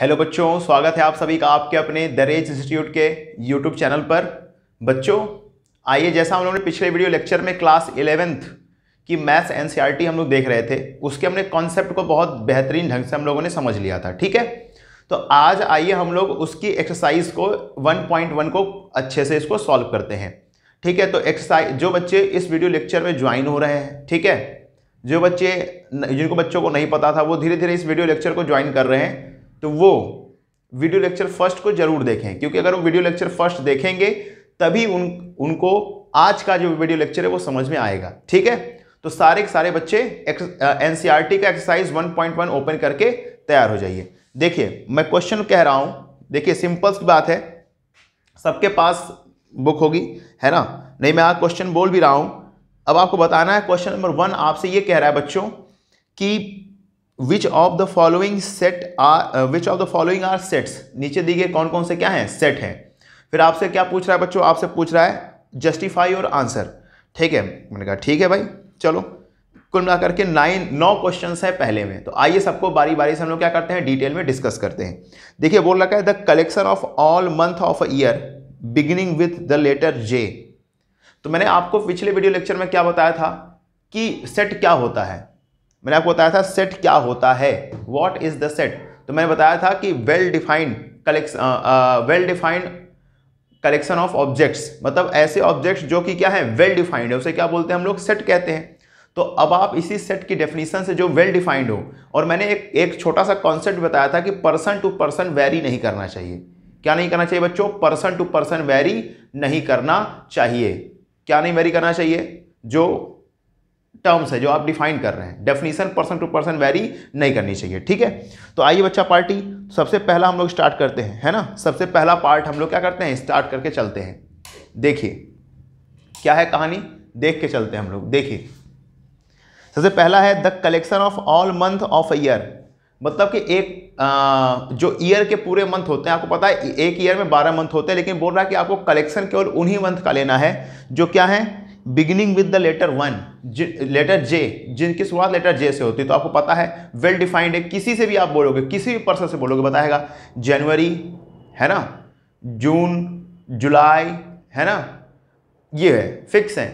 Hello बच्चों स्वागत है आप सभी का आपके अपने दरेज इंस्टीट्यूट के यूट्यूब चैनल पर बच्चों आइए जैसा हम लोगों ने पिछले वीडियो लेक्चर में क्लास इलेवेंथ की मैथ्स एनसीईआरटी हम लोग देख रहे थे उसके हमने कॉन्सेप्ट को बहुत बेहतरीन ढंग से हम लोगों ने समझ लिया था ठीक है तो आज आइए हम लोग उसकी एक्सरसाइज को वन को अच्छे से इसको सॉल्व करते हैं ठीक है तो एक्सरसाइज जो बच्चे इस वीडियो लेक्चर में ज्वाइन हो रहे हैं ठीक है जो बच्चे जिनको बच्चों को नहीं पता था वो धीरे धीरे इस वीडियो लेक्चर को ज्वाइन कर रहे हैं तो वो वीडियो लेक्चर फर्स्ट को जरूर देखें क्योंकि अगर वो वीडियो लेक्चर फर्स्ट देखेंगे तभी उन उनको आज का जो वीडियो लेक्चर है वो समझ में आएगा ठीक है तो सारे के सारे बच्चे एन सी आर टी का एक्सरसाइज 1.1 ओपन करके तैयार हो जाइए देखिए मैं क्वेश्चन कह रहा हूँ देखिए सिंपल सी बात है सबके पास बुक होगी है ना नहीं मैं आज क्वेश्चन बोल भी रहा हूँ अब आपको बताना है क्वेश्चन नंबर वन आपसे ये कह रहा है बच्चों कि which of the following set are which of the following are sets नीचे दिए गए कौन कौन से क्या हैं सेट हैं फिर आपसे क्या पूछ रहा है बच्चों आपसे पूछ रहा है जस्टिफाई योर आंसर ठीक है मैंने कहा ठीक है भाई चलो कुल मिलाकर के नाइन नौ क्वेश्चन है पहले में तो आइए सबको बारी बारी से हम लोग क्या करते हैं डिटेल में डिस्कस करते हैं देखिए बोल रखा है the collection of all month of a year beginning with the letter J तो मैंने आपको पिछले वीडियो लेक्चर में क्या बताया था कि सेट क्या होता है मैंने आपको बताया था सेट क्या होता है वॉट इज़ द सेट तो मैंने बताया था कि well defined collection well defined collection of objects मतलब ऐसे ऑब्जेक्ट्स जो कि क्या है वेल डिफाइंड है उसे क्या बोलते हैं हम लोग सेट कहते हैं तो अब आप इसी सेट की डेफिनेशन से जो वेल well डिफाइंड हो और मैंने एक एक छोटा सा कॉन्सेप्ट बताया था कि पर्सन टू पर्सन वेरी नहीं करना चाहिए क्या नहीं करना चाहिए बच्चों पर्सन टू पर्सन वेरी नहीं करना चाहिए क्या नहीं वेरी करना चाहिए जो टर्म्स है जो आप डिफाइन कर रहे हैं definition person to person vary नहीं करनी चाहिए ठीक है तो आइए बच्चा पार्टी सबसे पहला हम लोग स्टार्ट करते हैं है ना सबसे पहला पार्ट हम लोग क्या करते हैं स्टार्ट करके चलते हैं देखिए क्या है कहानी देख के चलते हैं हम लोग देखिए सबसे पहला है the collection of all month of year मतलब कि एक आ, जो ईयर के पूरे मंथ होते हैं आपको पता है एक ईयर में बारह मंथ होते हैं लेकिन बोल रहा है कि आपको कलेक्शन केवल उन्हीं मंथ का लेना है जो क्या है beginning with the letter one letter J जिनकी शुरुआत लेटर जे से होती है तो आपको पता है वेल well डिफाइंड है किसी से भी आप बोलोगे किसी भी पर्सन से बोलोगे बताएगा जनवरी है ना जून जुलाई है ना ये है फिक्स है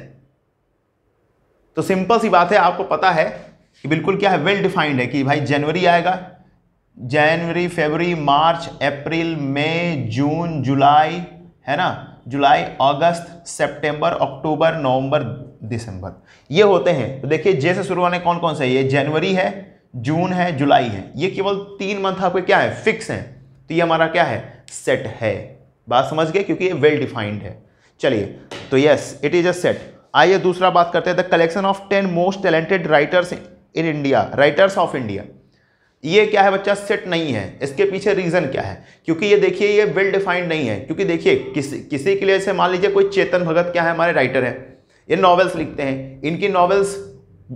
तो सिंपल सी बात है आपको पता है कि बिल्कुल क्या है वेल well डिफाइंड है कि भाई जनवरी आएगा जनवरी फरवरी मार्च अप्रैल मई जून जुलाई है ना जुलाई अगस्त सितंबर अक्टूबर नवंबर दिसंबर ये होते हैं तो देखिए जैसे शुरू होने कौन कौन से ये जनवरी है जून है जुलाई है ये केवल तीन मंथ आपके क्या है फिक्स हैं तो ये हमारा क्या है सेट है बात समझ गए क्योंकि ये वेल डिफाइंड है चलिए तो yes it is a set आइए दूसरा बात करते हैं the collection of ten most talented writers in India writers of India ये क्या है बच्चा सेट नहीं है इसके पीछे रीज़न क्या है क्योंकि ये देखिए ये वेल डिफाइंड नहीं है क्योंकि देखिए किसी किसी के लिए से मान लीजिए कोई चेतन भगत क्या है हमारे राइटर हैं ये नॉवेल्स लिखते हैं इनकी नॉवेल्स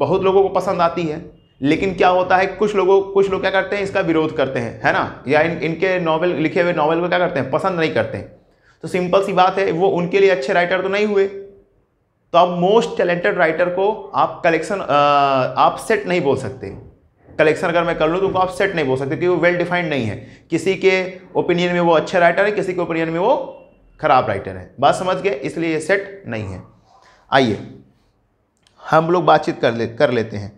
बहुत लोगों को पसंद आती है लेकिन क्या होता है कुछ लोगों कुछ लोग क्या करते हैं इसका विरोध करते हैं है ना या इन इनके नॉवल लिखे हुए नॉवल को क्या करते हैं पसंद नहीं करते हैं तो सिंपल सी बात है वो उनके लिए अच्छे राइटर तो नहीं हुए तो आप मोस्ट टैलेंटेड राइटर को आप कलेक्शन आप सेट नहीं बोल सकते कलेक्शन अगर मैं कर लूँ तो उनको आप सेट नहीं बोल सकते क्योंकि वो वेल डिफाइंड नहीं है किसी के ओपिनियन में वो अच्छे राइटर है किसी के ओपिनियन में वो खराब राइटर है बात समझ गए इसलिए ये सेट नहीं है आइए हम लोग बातचीत कर ले कर लेते हैं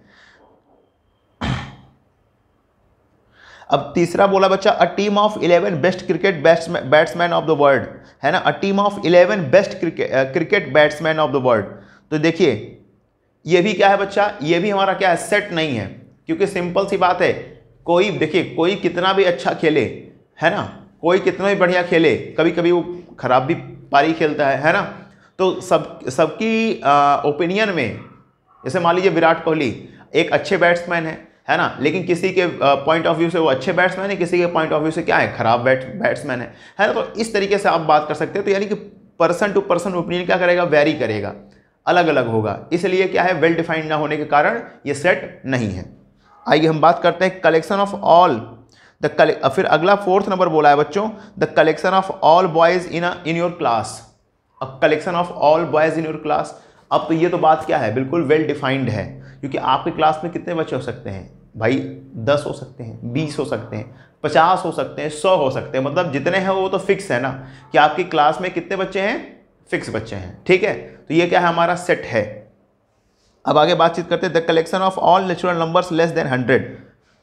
अब तीसरा बोला बच्चा a team of eleven best cricket batsman of the world है ना a team of eleven best cricket batsman of the world तो देखिए ये भी क्या है बच्चा ये भी हमारा क्या है सेट नहीं है क्योंकि सिंपल सी बात है कोई देखिए कोई कितना भी अच्छा खेले है ना कोई कितना भी बढ़िया खेले कभी कभी वो खराब भी पारी खेलता है है ना तो सब सबकी ओपिनियन में जैसे मान लीजिए विराट कोहली एक अच्छे बैट्समैन है है ना लेकिन किसी के पॉइंट ऑफ व्यू से वो अच्छे बैट्समैन है किसी के पॉइंट ऑफ व्यू से क्या है खराब बैट बैट्समैन है है ना तो इस तरीके से आप बात कर सकते हैं तो यानी कि पर्सन टू पर्सन ओपिनियन क्या करेगा वेरी करेगा अलग अलग होगा इसलिए क्या है वेल डिफाइंड ना होने के कारण ये सेट नहीं है आइए हम बात करते हैं कलेक्शन ऑफ ऑल द कले फिर अगला फोर्थ नंबर बोला है बच्चों the collection of all boys in in your class a collection of all boys in your class अब तो ये तो बात क्या है बिल्कुल वेल well डिफाइंड है क्योंकि आपके क्लास में कितने बच्चे हो सकते हैं भाई दस हो सकते हैं बीस हो सकते हैं पचास हो सकते हैं सौ हो सकते हैं मतलब जितने हैं वो तो फिक्स है ना कि आपकी क्लास में कितने बच्चे हैं फिक्स बच्चे हैं ठीक है तो ये क्या है हमारा सेट है अब आगे बातचीत करते हैं the collection of all natural numbers less than hundred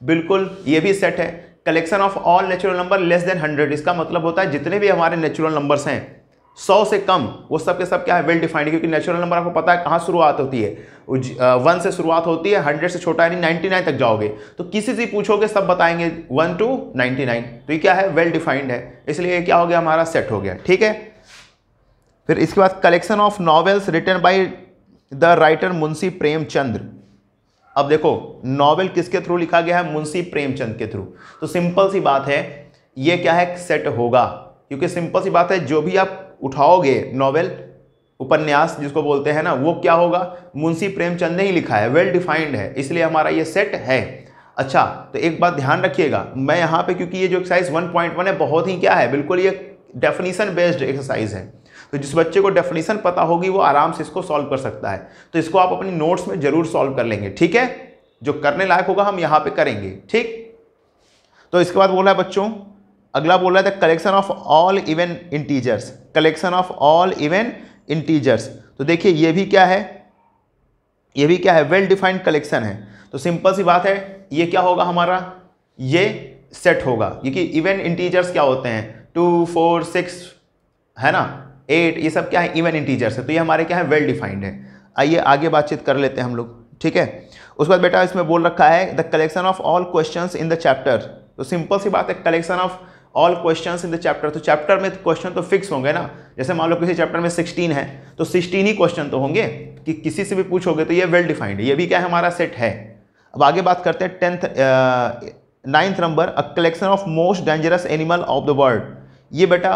बिल्कुल ये भी सेट है collection of all natural number less than hundred इसका मतलब होता है जितने भी हमारे नेचुरल नंबर्स हैं सौ से कम वो सब के सब क्या है वेल डिफाइंड क्योंकि नेचुरल नंबर आपको पता है कहाँ शुरुआत होती है वन से शुरुआत होती है हंड्रेड से छोटा यानी नाइन्टी नाइन तक जाओगे तो किसी से पूछोगे सब बताएंगे वन टू नाइन्टी नाइन तो ये क्या है वेल डिफाइंड है इसलिए क्या हो गया हमारा सेट हो गया ठीक है फिर इसके बाद collection of novels written by the writer Munshi Premchandra अब देखो नॉवेल किसके थ्रू लिखा गया है मुंशी प्रेमचंद के थ्रू तो सिंपल सी बात है ये क्या है सेट होगा क्योंकि सिंपल सी बात है जो भी आप उठाओगे नॉवेल उपन्यास जिसको बोलते हैं ना वो क्या होगा मुंशी प्रेमचंद ने ही लिखा है वेल डिफाइंड है इसलिए हमारा ये सेट है अच्छा तो एक बात ध्यान रखिएगा मैं यहाँ पे क्योंकि ये जो एक्सरसाइज 1.1 है बहुत ही क्या है बिल्कुल ये डेफिनेशन बेस्ड एक्सरसाइज है तो जिस बच्चे को डेफिनेशन पता होगी वो आराम से इसको सॉल्व कर सकता है तो इसको आप अपनी नोट्स में जरूर सॉल्व कर लेंगे ठीक है जो करने लायक होगा हम यहाँ पे करेंगे ठीक तो इसके बाद बोला है बच्चों अगला बोला है था collection of all even integers collection of all even integers तो देखिए ये भी क्या है ये भी क्या है वेल डिफाइंड कलेक्शन है तो सिंपल सी बात है ये क्या होगा हमारा ये सेट होगा क्योंकि इवन इंटीजर्स क्या होते हैं टू फोर सिक्स है ना एट ये सब क्या है इवन इंटीजर्स है तो ये हमारे क्या है वेल डिफाइंड है आइए आगे बातचीत कर लेते हैं हम लोग ठीक है उसके बाद बेटा इसमें बोल रखा है the collection of all question in the chapter तो सिंपल सी बात है collection of all question in the chapter तो चैप्टर में क्वेश्चन तो फिक्स होंगे ना जैसे मान लो किसी चैप्टर में सिक्सटीन है तो सिक्सटीन ही क्वेश्चन तो होंगे कि किसी से भी पूछोगे तो ये वेल डिफाइंड है ये भी क्या है हमारा सेट है अब आगे बात करते हैं tenth ninth number a collection of most dangerous animal of the world ये बेटा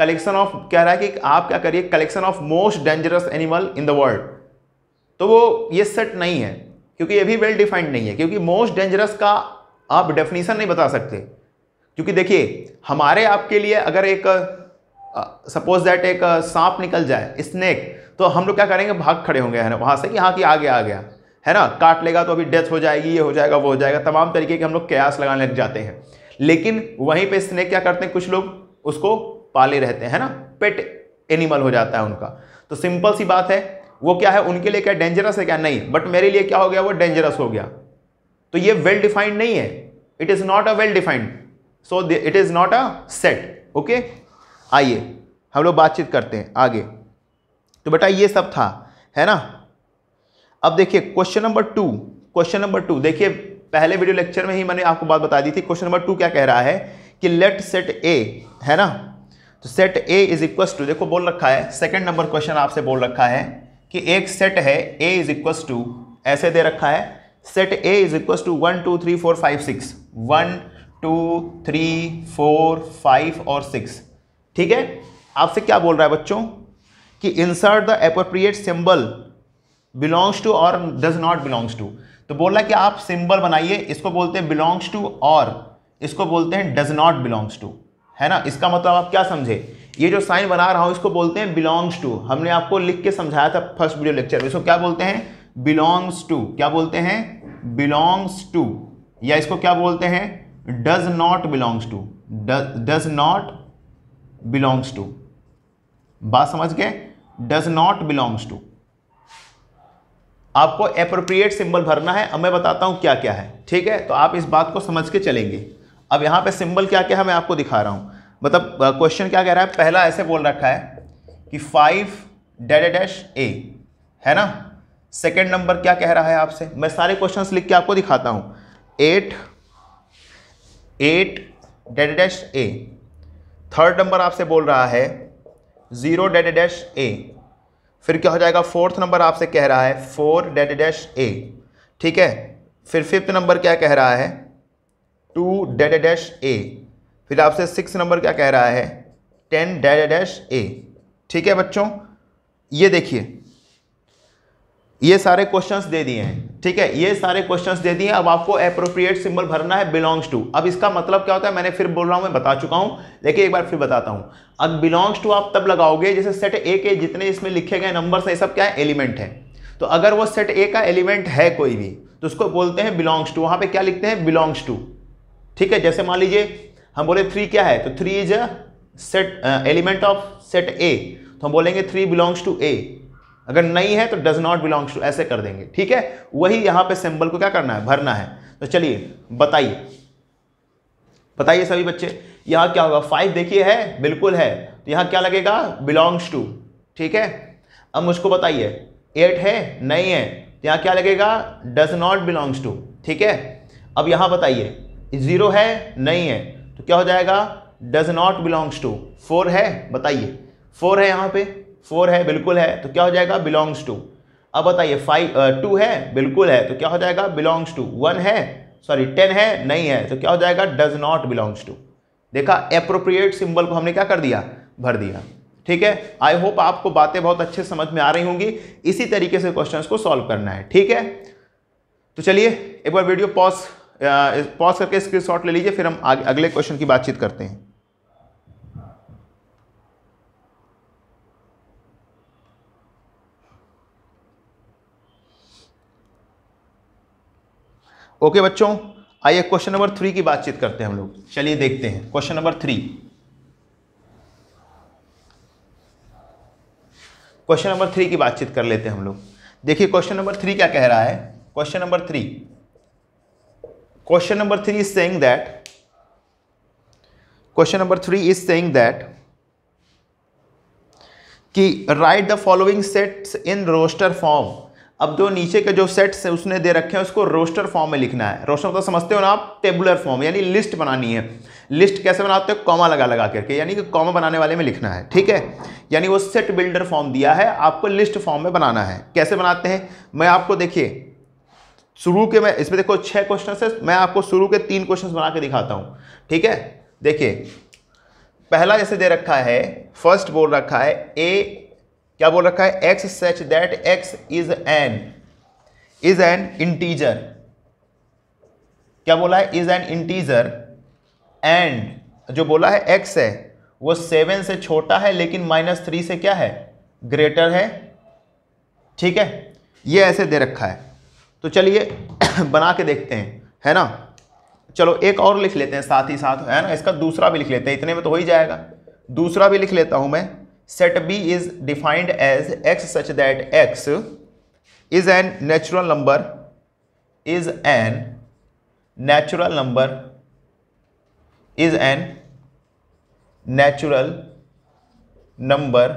कलेक्शन ऑफ कह रहा है कि आप क्या करिए collection of most dangerous animal in the world तो वो ये सेट नहीं है क्योंकि ये भी वेल डिफाइंड नहीं है क्योंकि मोस्ट डेंजरस का आप डेफिनेशन नहीं बता सकते क्योंकि देखिए हमारे आपके लिए अगर एक सपोज दैट एक सांप निकल जाए स्नेक तो हम लोग क्या करेंगे भाग खड़े होंगे है ना वहाँ से कि हाँ कि आगे आ गया है ना काट लेगा तो अभी डेथ हो जाएगी ये हो जाएगा वो हो जाएगा तमाम तरीके के हम लोग कयास लगाने लग जाते हैं लेकिन वहीं पे स्नेक क्या करते हैं कुछ लोग उसको पाले रहते हैं ना पेट एनिमल हो जाता है उनका तो सिंपल सी बात है वो क्या है उनके लिए क्या डेंजरस है क्या नहीं बट मेरे लिए क्या हो गया वो डेंजरस हो गया तो ये वेल डिफाइंड नहीं है it is not a well defined so it is not a set okay आइए हम लोग बातचीत करते हैं आगे तो बेटा ये सब था है ना अब देखिए question number two question number two देखिए पहले वीडियो लेक्चर में ही मैंने आपको बात बता दी थी क्वेश्चन नंबर टू क्या कह रहा है कि लेट सेट ए है ना तो set A is equal to देखो बोल रखा है सेकंड नंबर क्वेश्चन आपसे बोल रखा है कि एक सेट है ए इज इक्व टू ऐसे दे रखा है set A is equal to one two three four five six one two three four five और सिक्स ठीक है आपसे क्या बोल रहा है बच्चों कि insert the appropriate symbol belongs to और डज नॉट बिलोंग्स टू तो बोल रहा है कि आप सिंबल बनाइए इसको बोलते हैं बिलोंग्स टू और इसको बोलते हैं डज नॉट बिलोंग्स टू है ना इसका मतलब आप क्या समझे ये जो साइन बना रहा हूँ इसको बोलते हैं बिलोंग्स टू हमने आपको लिख के समझाया था फर्स्ट वीडियो लेक्चर में इसको क्या बोलते हैं बिलोंग्स टू क्या बोलते हैं बिलोंग्स टू या इसको क्या बोलते हैं does not belongs to does not belongs to बात समझ गए डज नॉट बिलोंग्स टू आपको अप्रोप्रिएट सिंबल भरना है अब मैं बताता हूँ क्या क्या है ठीक है तो आप इस बात को समझ के चलेंगे अब यहाँ पे सिंबल क्या क्या है मैं आपको दिखा रहा हूँ मतलब क्वेश्चन क्या कह रहा है पहला ऐसे बोल रखा है कि फाइव डेड डैश ए है ना सेकेंड नंबर क्या कह रहा है आपसे मैं सारे क्वेश्चन लिख के आपको दिखाता हूँ eight eight dead dash A third number आपसे बोल रहा है ज़ीरो डेड डैश ए फिर क्या हो जाएगा फोर्थ नंबर आपसे कह रहा है फोर डेड डैश ए ठीक है फिर फिफ्थ नंबर क्या कह रहा है टू डेड डैश ए फिर आपसे सिक्स नंबर क्या कह रहा है टेन डेड डैश ए ठीक है बच्चों ये देखिए ये सारे क्वेश्चंस दे दिए हैं ठीक है ये सारे क्वेश्चंस दे दिए अब आपको अप्रोप्रिएट सिंबल भरना है बिलोंग्स टू अब इसका मतलब क्या होता है मैंने फिर बोल रहा हूँ मैं बता चुका हूँ लेकिन एक बार फिर बताता हूँ अब बिलोंग्स टू आप तब लगाओगे जैसे सेट ए के जितने इसमें लिखे गए नंबर्स हैं सब क्या है एलिमेंट है तो अगर वो सेट ए का एलिमेंट है कोई भी तो उसको बोलते हैं बिलोंग्स टू वहाँ पर क्या लिखते हैं बिलोंग्स टू ठीक है जैसे मान लीजिए हम बोले थ्री क्या है तो three is a set element of set A तो हम बोलेंगे थ्री बिलोंग्स टू ए अगर नहीं है तो डज नॉट बिलोंग्स टू ऐसे कर देंगे ठीक है वही यहां पे सिंबल को क्या करना है भरना है तो चलिए बताइए बताइए सभी बच्चे यहां क्या होगा फाइव देखिए है बिल्कुल है तो यहां क्या लगेगा बिलोंग्स टू ठीक है अब मुझको बताइए एट है नहीं है तो यहां क्या लगेगा डज नॉट बिलोंग्स टू ठीक है अब यहां बताइए ज़ीरो है नहीं है तो क्या हो जाएगा does not belongs to four है बताइए फोर है यहाँ पे फोर है बिल्कुल है तो क्या हो जाएगा बिलोंग्स टू अब बताइए फाइव टू uh, है बिल्कुल है तो क्या हो जाएगा बिलोंग्स टू वन है सॉरी टेन है नहीं है तो क्या हो जाएगा डज नॉट बिलोंग्स टू देखा अप्रोप्रिएट सिंबल को हमने क्या कर दिया भर दिया ठीक है आई होप आपको बातें बहुत अच्छे समझ में आ रही होंगी इसी तरीके से क्वेश्चंस को सॉल्व करना है ठीक है तो चलिए एक बार वीडियो पॉज पॉज करके स्क्रीनशॉट ले लीजिए फिर हम आगे अगले क्वेश्चन की बातचीत करते हैं ओके बच्चों आइए क्वेश्चन नंबर थ्री की बातचीत करते हैं हम लोग चलिए देखते हैं question number three question number three की बातचीत कर लेते हैं हम लोग देखिए क्वेश्चन नंबर थ्री क्या कह रहा है question number three question number 3 is saying that question number 3 is saying that कि write the following sets in roster form अब जो नीचे के जो सेट्स हैं उसने दे रखे हैं उसको रोस्टर फॉर्म में लिखना है रोस्टर तो समझते हो ना आप टेबुलर फॉर्म यानी लिस्ट बनानी है लिस्ट कैसे बनाते हो कॉमा लगा लगा करके यानी कि कॉमा बनाने वाले में लिखना है ठीक है यानी वो सेट बिल्डर फॉर्म दिया है आपको लिस्ट फॉर्म में बनाना है कैसे बनाते हैं मैं आपको देखिए शुरू के मैं इसमें देखो छह क्वेश्चन है मैं आपको शुरू के तीन क्वेश्चन बना के दिखाता हूँ ठीक है देखिए पहला जैसे दे रखा है फर्स्ट बोल रखा है ए क्या बोल रखा है X such that X is an is an integer क्या बोला है इज एन इंटीजर एंड जो बोला है एक्स है वो सेवन से छोटा है लेकिन माइनस थ्री से क्या है ग्रेटर है ठीक है ये ऐसे दे रखा है तो चलिए बना के देखते हैं है ना चलो एक और लिख लेते हैं साथ ही साथ है ना इसका दूसरा भी लिख लेते हैं इतने में तो हो ही जाएगा दूसरा भी लिख लेता हूं मैं set B is defined as X such that X is an natural number is an natural number is an natural number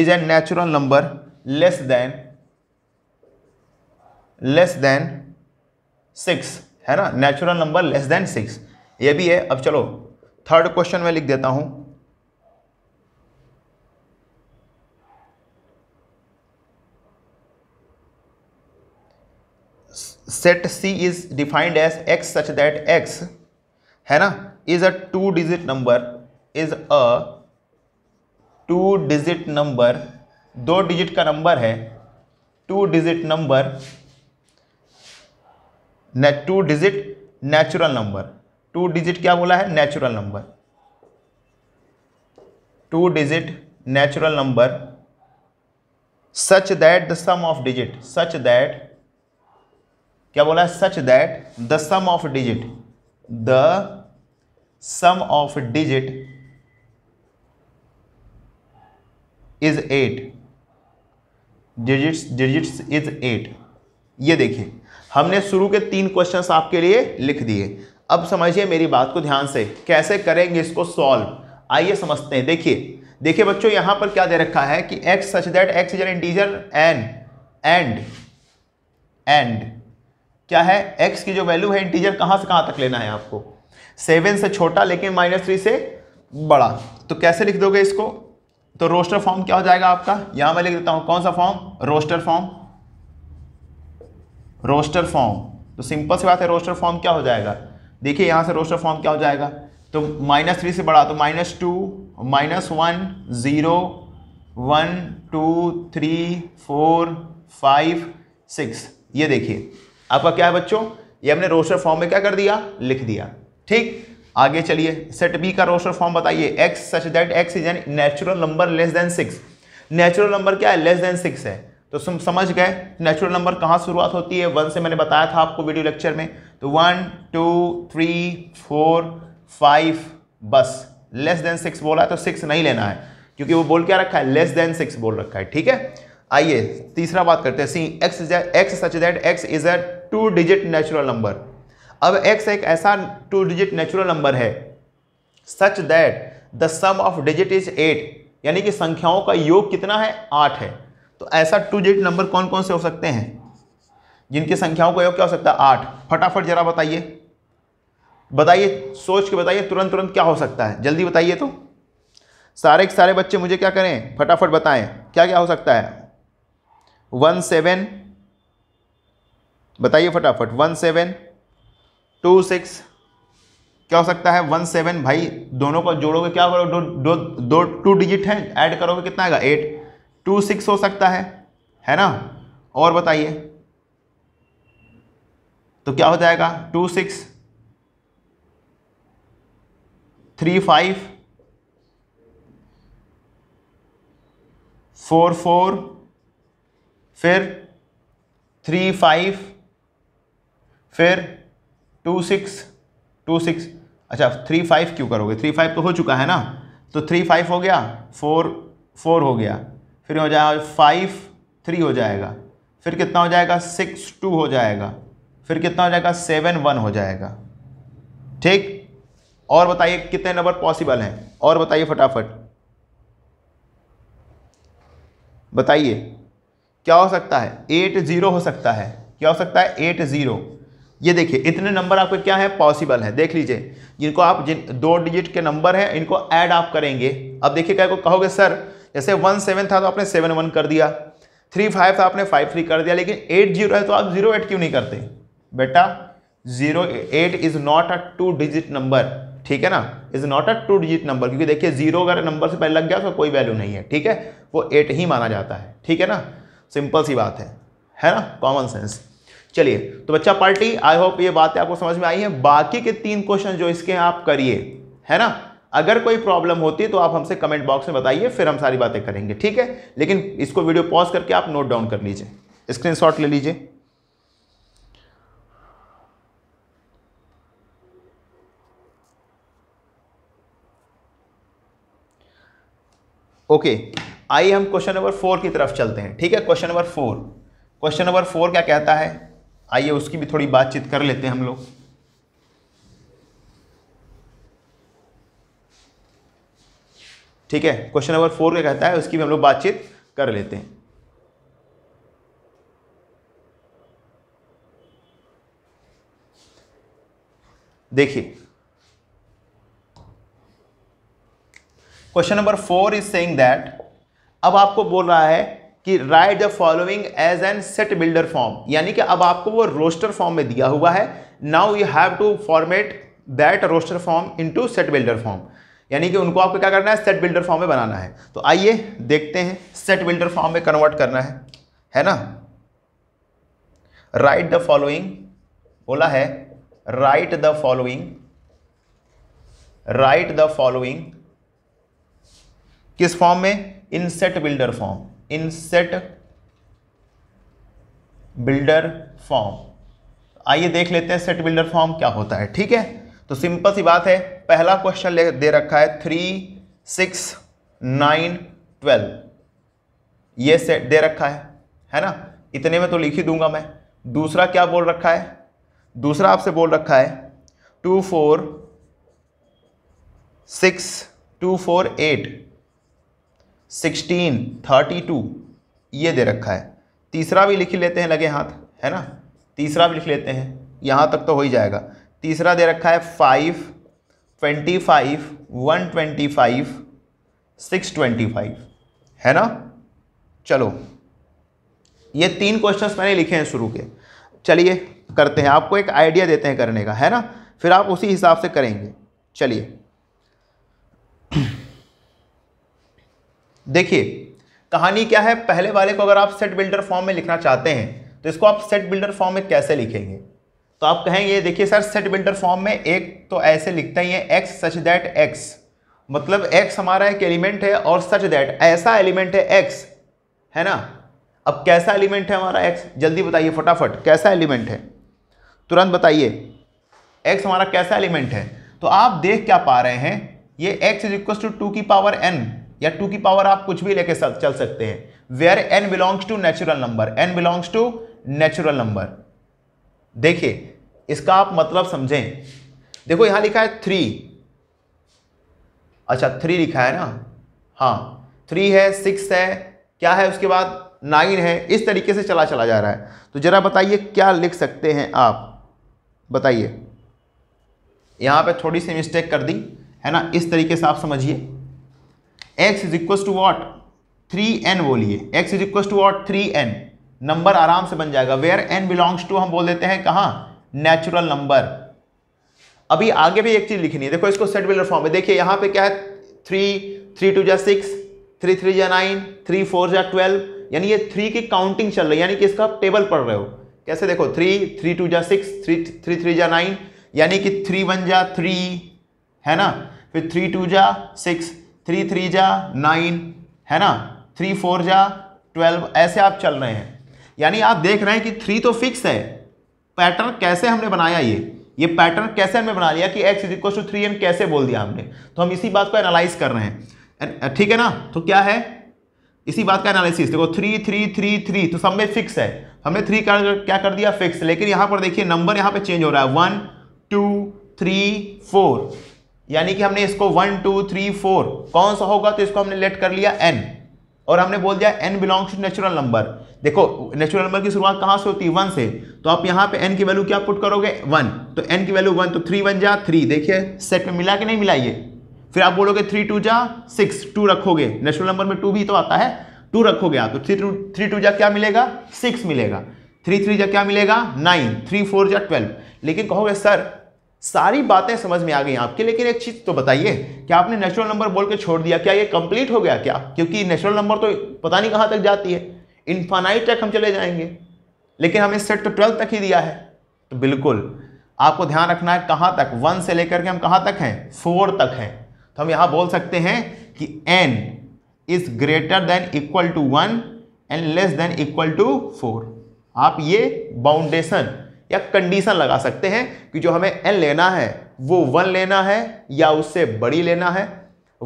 is an natural number less than less than six है ना natural number less than six ये भी है अब चलो third question में लिख देता हूं set C is defined as X such that X है ना is a two digit number is a two digit number दो डिजिट का नंबर है two digit number two digit natural number two digit क्या बोला है natural number two digit natural number such that the sum of digit such that क्या बोला है such that the sum of digit the sum of digit is eight digits digits is eight ये देखिए हमने शुरू के तीन क्वेश्चन आपके लिए लिख दिए अब समझिए मेरी बात को ध्यान से कैसे करेंगे इसको सॉल्व आइए समझते हैं देखिए देखिए बच्चों यहां पर क्या दे रखा है कि x such that x is an integer an and and क्या है x की जो वैल्यू है इंटीजर कहां से कहां तक लेना है आपको सेवन से छोटा लेकिन माइनस थ्री से बड़ा तो कैसे लिख दोगे इसको तो रोस्टर फॉर्म क्या हो जाएगा आपका यहां मैं लिख देता हूं कौन सा form roster form roster form तो सिंपल सी बात है रोस्टर फॉर्म क्या हो जाएगा देखिए यहाँ से रोस्टर फॉर्म क्या हो जाएगा तो माइनस थ्री से बड़ा तो minus two minus one zero one two three four five six ये देखिए आपका क्या है बच्चों ये हमने रोस्टर फॉर्म में क्या कर दिया लिख दिया ठीक आगे चलिए सेट बी का रोस्टर फॉर्म बताइए X such that X is an natural number less than six natural number क्या है लेस देन सिक्स है तो तुम समझ गए नेचुरल नंबर कहाँ शुरुआत होती है वन से मैंने बताया था आपको वीडियो लेक्चर में तो one two three four five बस लेस देन सिक्स बोला है तो सिक्स नहीं लेना है क्योंकि वो बोल क्या रखा है लेस देन सिक्स बोल रखा है ठीक है आइए तीसरा बात करते हैं C X X such that X is a two digit natural number अब एक्स एक ऐसा टू डिजिट नेचुरल नंबर है such that the sum of digit is eight यानी कि संख्याओं का योग कितना है आठ है तो ऐसा टू डिजिट नंबर कौन कौन से हो सकते हैं जिनकी संख्याओं का योग क्या हो सकता है आठ फटाफट जरा बताइए बताइए सोच के बताइए तुरंत तुरंत क्या हो सकता है जल्दी बताइए तो सारे के सारे बच्चे मुझे क्या करें फटाफट बताएं क्या क्या हो सकता है वन सेवन बताइए फटाफट वन सेवन टू सिक्स क्या हो सकता है वन सेवन भाई दोनों को जोड़ोगे क्या करोगे दो, दो टू डिजिट हैं ऐड करोगे कितना आएगा एट टू सिक्स हो सकता है है ना और बताइए तो क्या हो जाएगा two six three five four four फिर थ्री फाइव फिर टू सिक्स टू सिक्स अच्छा थ्री फाइव क्यों करोगे थ्री फाइव तो हो चुका है ना तो थ्री फाइव हो गया फोर फोर हो गया फिर हो जाएगा फाइव थ्री हो जाएगा फिर कितना हो जाएगा सिक्स टू हो जाएगा फिर कितना हो जाएगा सेवन वन हो जाएगा ठीक और बताइए कितने नंबर पॉसिबल हैं और बताइए फटाफट बताइए क्या हो सकता है एट ज़ीरो हो सकता है क्या हो सकता है एट ज़ीरो ये देखिए इतने नंबर आपके क्या है पॉसिबल है देख लीजिए जिनको आप जिन दो डिजिट के नंबर हैं इनको ऐड आप करेंगे अब देखिए क्या को कहोगे सर जैसे वन सेवन था तो आपने सेवन वन कर दिया थ्री फाइव था आपने फाइव थ्री कर दिया लेकिन एट जीरो है तो आप जीरो एट क्यों नहीं करते बेटा zero eight is not a two digit number ठीक है ना is not a two digit number क्योंकि देखिए जीरो अगर नंबर से पहले लग गया तो कोई वैल्यू नहीं है ठीक है वो एट ही माना जाता है ठीक है ना सिंपल सी बात है है ना कॉमन सेंस चलिए तो बच्चा पार्टी आई होप ये बातें आपको समझ में आई है बाकी के तीन क्वेश्चन जो इसके हैं आप करिए है ना अगर कोई प्रॉब्लम होती है तो आप हमसे कमेंट बॉक्स में बताइए फिर हम सारी बातें करेंगे ठीक है लेकिन इसको वीडियो पॉज करके आप नोट डाउन कर लीजिए शॉट ले लीजिए ओके आइए हम क्वेश्चन नंबर फोर की तरफ चलते हैं ठीक है question number four question number four क्या कहता है आइए उसकी भी थोड़ी बातचीत कर लेते हैं हम लोग ठीक है क्वेश्चन नंबर फोर क्या कहता है उसकी भी हम लोग बातचीत कर लेते हैं देखिए question number four is saying that अब आपको बोल रहा है कि write the following as an set builder form यानी कि अब आपको वो रोस्टर फॉर्म में दिया हुआ है now you have to format that roster form into set builder form यानी कि उनको आपको क्या करना है सेट बिल्डर फॉर्म में बनाना है तो आइए देखते हैं सेट बिल्डर फॉर्म में कन्वर्ट करना है है ना राइट द फॉलोइंग बोला है write the following write the following किस फॉर्म में in set builder form in set builder form आइए देख लेते हैं सेट बिल्डर फॉर्म क्या होता है ठीक है तो सिंपल सी बात है पहला क्वेश्चन दे रखा है थ्री सिक्स नाइन ट्वेल्व ये सेट दे रखा है है ना इतने में तो लिख ही दूंगा मैं दूसरा क्या बोल रखा है दूसरा आपसे बोल रखा है two four six two four eight sixteen thirty two ये दे रखा है तीसरा भी लिख लेते हैं लगे हाथ है ना तीसरा भी लिख लेते हैं यहाँ तक तो हो ही जाएगा तीसरा दे रखा है five twenty five one twenty five six twenty five है ना चलो ये तीन क्वेश्चंस मैंने लिखे हैं शुरू के चलिए करते हैं आपको एक आइडिया देते हैं करने का है ना फिर आप उसी हिसाब से करेंगे चलिए देखिए कहानी क्या है पहले वाले को अगर आप सेट बिल्डर फॉर्म में लिखना चाहते हैं तो इसको आप सेट बिल्डर फॉर्म में कैसे लिखेंगे तो आप कहेंगे देखिए सर सेट बिल्डर फॉर्म में एक तो ऐसे लिखते ही है एक्स सच दैट एक्स मतलब एक्स हमारा एक एलिमेंट है और सच दैट ऐसा एलिमेंट है एक्स है ना अब कैसा एलिमेंट है हमारा एक्स जल्दी बताइए फटाफट कैसा एलिमेंट है तुरंत बताइए एक्स हमारा कैसा एलिमेंट है तो आप देख क्या पा रहे हैं ये X is equal to two की पावर एन या टू की पावर आप कुछ भी लेके चल सकते हैं where N belongs to natural number N belongs to natural number देखिए इसका आप मतलब समझें देखो यहाँ लिखा है थ्री अच्छा थ्री लिखा है ना हाँ थ्री है सिक्स है क्या है उसके बाद नाइन है इस तरीके से चला चला जा रहा है तो ज़रा बताइए क्या लिख सकते हैं आप बताइए यहाँ पे थोड़ी सी मिस्टेक कर दी है ना इस तरीके से आप समझिए X is equal to what three N बोलिए X is equal to what three N number आराम से बन जाएगा वेयर एन बिलोंग्स टू हम बोल देते हैं कहाँ नेचुरल नंबर अभी आगे भी एक चीज लिखनी है देखो इसको सेट बिलर फॉर्म में देखिए यहाँ पे क्या है थ्री थ्री टू जा सिक्स थ्री थ्री जा नाइन थ्री फोर जा ट्वेल्व यानी ये थ्री की काउंटिंग चल रही है यानी कि इसका आप टेबल पढ़ रहे हो कैसे देखो थ्री थ्री टू जा सिक्स थ्री थ्री थ्री जा नाइन यानी कि थ्री वन जा थ्री है ना फिर थ्री टू जा सिक्स थ्री थ्री जा नाइन है ना थ्री फोर जा ट्वेल्व ऐसे आप चल रहे हैं यानी आप देख रहे हैं कि थ्री तो फिक्स है पैटर्न कैसे हमने बनाया ये ये पैटर्न कैसे हमने बना लिया कि x is two three m कैसे बोल दिया हमने तो हम इसी बात को एनालाइज कर रहे हैं uh, ठीक है ना तो क्या है इसी बात का एनालिसिस देखो थ्री थ्री थ्री थ्री तो सब में फिक्स है हमने थ्री कर क्या कर दिया फिक्स लेकिन यहाँ पर देखिए नंबर यहाँ पे चेंज हो रहा है वन टू थ्री फोर यानी कि हमने इसको वन टू थ्री फोर कौन सा होगा तो इसको हमने लेट कर लिया एन और हमने बोल दिया n belongs to natural number देखो नेचुरल नंबर की शुरुआत कहाँ से होती है वन से तो आप यहाँ पे एन की वैल्यू क्या पुट करोगे वन तो एन की वैल्यू वन तो थ्री वन जा थ्री देखिए सेट में मिला कि नहीं मिला ये फिर आप बोलोगे थ्री टू जा सिक्स टू रखोगे नेचुरल नंबर में टू भी तो आता है टू रखोगे आप तो थ्री टू थ्री टू जा क्या मिलेगा सिक्स मिलेगा थ्री थ्री जा क्या मिलेगा नाइन थ्री फोर जा ट्वेल्व लेकिन कहोगे सर सारी बातें समझ में आ गई आपकी लेकिन एक चीज़ तो बताइए कि आपने नेचुरल नंबर बोल के छोड़ दिया क्या ये कंप्लीट हो गया क्या क्योंकि नेचुरल नंबर तो पता नहीं कहां तक जाती है इन्फानाइट तक हम चले जाएंगे लेकिन हमें सेट तो ट्वेल्थ तक ही दिया है तो बिल्कुल आपको ध्यान रखना है कहां तक वन से लेकर के हम कहां तक हैं फोर तक हैं तो हम यहां बोल सकते हैं कि n is greater than equal to one and less than equal to four आप ये बाउंडेशन या कंडीशन लगा सकते हैं कि जो हमें एन लेना है वो वन लेना है या उससे बड़ी लेना है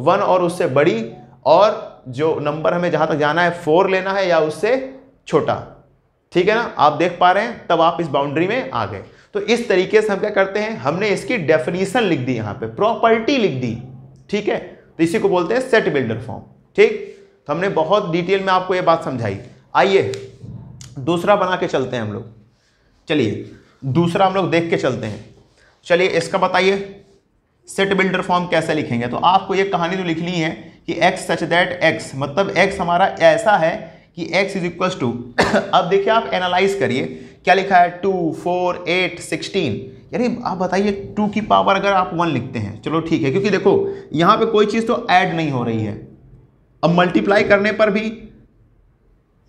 वन और उससे बड़ी और जो नंबर हमें जहाँ तक जाना है फोर लेना है या उससे छोटा ठीक है ना आप देख पा रहे हैं तब आप इस बाउंड्री में आ गए तो इस तरीके से हम क्या करते हैं हमने इसकी डेफिनेशन लिख दी यहाँ पे प्रॉपर्टी लिख दी ठीक है तो इसी को बोलते हैं सेट बिल्डर फॉर्म ठीक तो हमने बहुत डिटेल में आपको ये बात समझाई आइए दूसरा बना के चलते हैं हम लोग चलिए दूसरा हम लोग देख के चलते हैं चलिए इसका बताइए सेट बिल्डर फॉर्म कैसे लिखेंगे तो आपको ये कहानी तो लिखनी है कि x सच दैट x मतलब x हमारा ऐसा है कि x इज इक्वल टू अब देखिए आप एनालाइज करिए क्या लिखा है टू फोर एट सिक्सटीन यानी आप बताइए टू की पावर अगर आप वन लिखते हैं चलो ठीक है क्योंकि देखो यहाँ पे कोई चीज़ तो ऐड नहीं हो रही है अब मल्टीप्लाई करने पर भी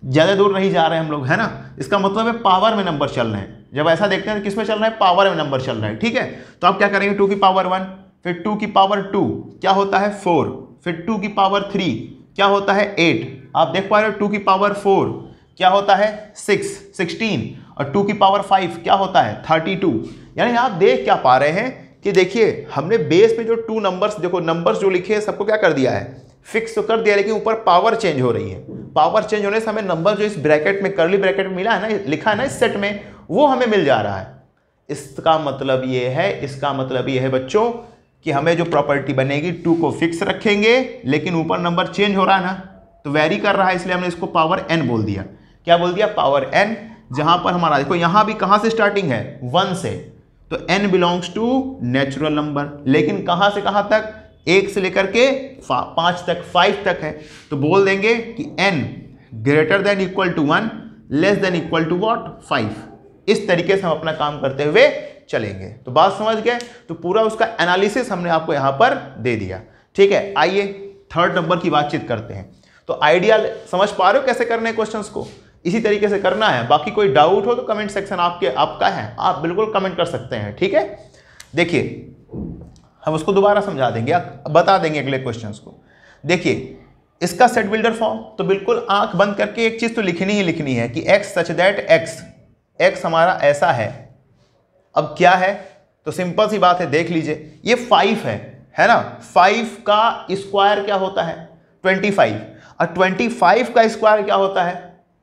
ज़्यादा दूर नहीं जा रहे हम लोग है ना इसका मतलब है पावर में नंबर चल रहे हैं जब ऐसा देखते हैं तो किस में चल रहा है पावर में नंबर चल रहा है ठीक है तो आप क्या करेंगे टू की पावर वन फिर टू की पावर टू क्या होता है फोर फिर टू की पावर थ्री क्या होता है एट आप देख पा रहे हो टू की पावर फोर क्या होता है सिक्स सिक्सटीन और टू की पावर फाइव क्या होता है थर्टी टू यानी आप देख क्या पा रहे हैं कि देखिए हमने बेस में जो टू नंबर्स देखो नंबर्स जो लिखे हैं सबको क्या कर दिया है फिक्स तो कर दिया लेकिन ऊपर पावर चेंज हो रही है पावर चेंज होने से हमें नंबर जो इस ब्रैकेट में करली ब्रैकेट में मिला है ना लिखा है ना इस सेट में वो हमें मिल जा रहा है इसका मतलब ये है इसका मतलब ये है बच्चों कि हमें जो प्रॉपर्टी बनेगी टू को फिक्स रखेंगे लेकिन ऊपर नंबर चेंज हो रहा है ना तो वेरी कर रहा है इसलिए हमने इसको पावर एन बोल दिया क्या बोल दिया पावर एन जहां पर हमारा देखो यहां भी कहां से स्टार्टिंग है वन से तो n belongs to natural number लेकिन कहां से कहां तक एक से लेकर के पांच तक फाइव तक है तो बोल देंगे कि n greater than equal to one less than equal to what five इस तरीके से हम अपना काम करते हुए चलेंगे तो बात समझ गए तो पूरा उसका एनालिसिस हमने आपको यहाँ पर दे दिया ठीक है आइए थर्ड नंबर की बातचीत करते हैं तो आइडियल समझ पा रहे हो कैसे करने हैं क्वेश्चंस को इसी तरीके से करना है बाकी कोई डाउट हो तो कमेंट सेक्शन आपके आपका है आप बिल्कुल कमेंट कर सकते हैं ठीक है देखिए हम उसको दोबारा समझा देंगे बता देंगे अगले क्वेश्चन को देखिए इसका सेट बिल्डर फॉर्म तो बिल्कुल आंख बंद करके एक चीज़ तो लिखनी ही लिखनी है कि x such that x x हमारा ऐसा है अब क्या है तो सिंपल सी बात है देख लीजिए ये फाइव है है ना फाइव का स्क्वायर क्या होता है ट्वेंटी फाइव और ट्वेंटी फाइव का स्क्वायर क्या होता है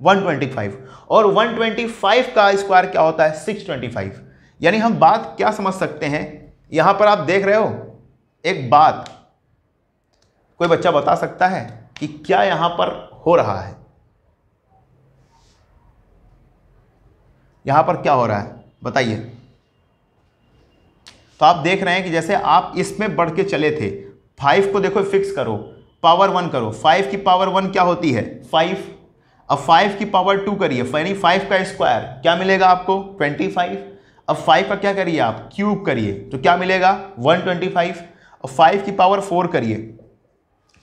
वन ट्वेंटी फाइव और वन ट्वेंटी फाइव का स्क्वायर क्या होता है सिक्स ट्वेंटी फाइव यानी हम बात क्या समझ सकते हैं यहां पर आप देख रहे हो एक बात कोई बच्चा बता सकता है कि क्या यहां पर हो रहा है यहां पर क्या हो रहा है बताइए तो आप देख रहे हैं कि जैसे आप इसमें बढ़ के चले थे फाइव को देखो फिक्स करो पावर वन करो फाइव की पावर वन क्या होती है फाइव अब फाइव की पावर टू करिए यानी फाइव का स्क्वायर क्या मिलेगा आपको ट्वेंटी फाइव अब फाइव का क्या करिए आप क्यूब करिए तो क्या मिलेगा वन ट्वेंटी फाइव और फाइव की पावर फोर करिए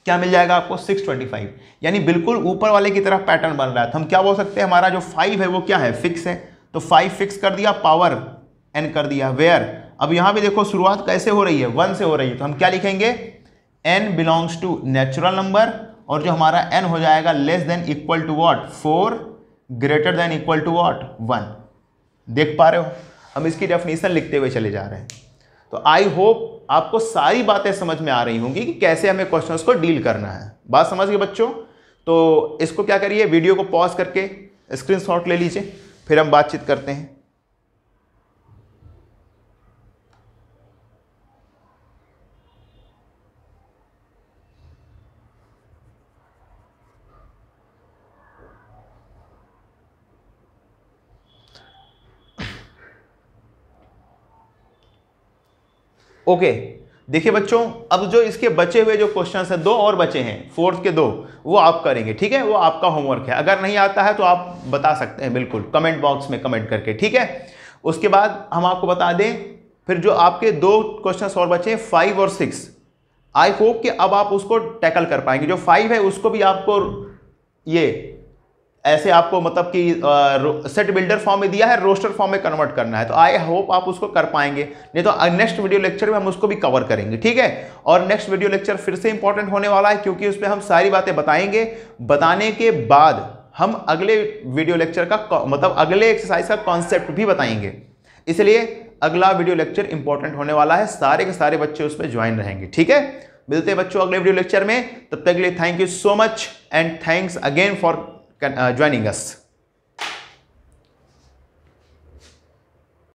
क्या मिल जाएगा आपको सिक्स ट्वेंटी फाइव यानी बिल्कुल ऊपर वाले की तरफ पैटर्न बन रहा है तो हम क्या बोल सकते हैं हमारा जो फाइव है वो क्या है फिक्स है तो फाइव फिक्स कर दिया पावर एन कर दिया वेयर अब यहाँ भी देखो शुरुआत कैसे हो रही है वन से हो रही है तो हम क्या लिखेंगे n belongs to natural number और जो हमारा एन हो जाएगा less than equal to what four greater than equal to what one देख पा रहे हो हम इसकी डेफिनेशन लिखते हुए चले जा रहे हैं तो आई होप आपको सारी बातें समझ में आ रही होंगी कि कैसे हमें क्वेश्चंस को डील करना है बात समझ गए बच्चों तो इसको क्या करिए वीडियो को पॉज करके स्क्रीनशॉट ले लीजिए फिर हम बातचीत करते हैं ओके देखिए बच्चों अब जो इसके बचे हुए जो क्वेश्चन हैं दो और बचे हैं फोर्थ के दो वो आप करेंगे ठीक है वो आपका होमवर्क है अगर नहीं आता है तो आप बता सकते हैं बिल्कुल कमेंट बॉक्स में कमेंट करके ठीक है उसके बाद हम आपको बता दें फिर जो आपके दो क्वेश्चन और बचे हैं फाइव और सिक्स आई होप कि अब आप उसको टैकल कर पाएंगे जो फाइव है उसको भी आपको ये ऐसे आपको मतलब कि सेट बिल्डर फॉर्म में दिया है रोस्टर फॉर्म में कन्वर्ट करना है तो आई होप आप उसको कर पाएंगे नहीं तो नेक्स्ट वीडियो लेक्चर में हम उसको भी कवर करेंगे ठीक है और नेक्स्ट वीडियो लेक्चर फिर से इंपॉर्टेंट होने वाला है क्योंकि उसमें हम सारी बातें बताएंगे बताने के बाद हम अगले वीडियो लेक्चर का मतलब अगले एक्सरसाइज का कॉन्सेप्ट भी बताएंगे इसलिए अगला वीडियो लेक्चर इंपॉर्टेंट होने वाला है सारे के सारे बच्चे उसमें ज्वाइन रहेंगे ठीक है मिलते हैं बच्चों अगले वीडियो लेक्चर में तब तक के लिए thank you so much and thanks again for uh, joining us.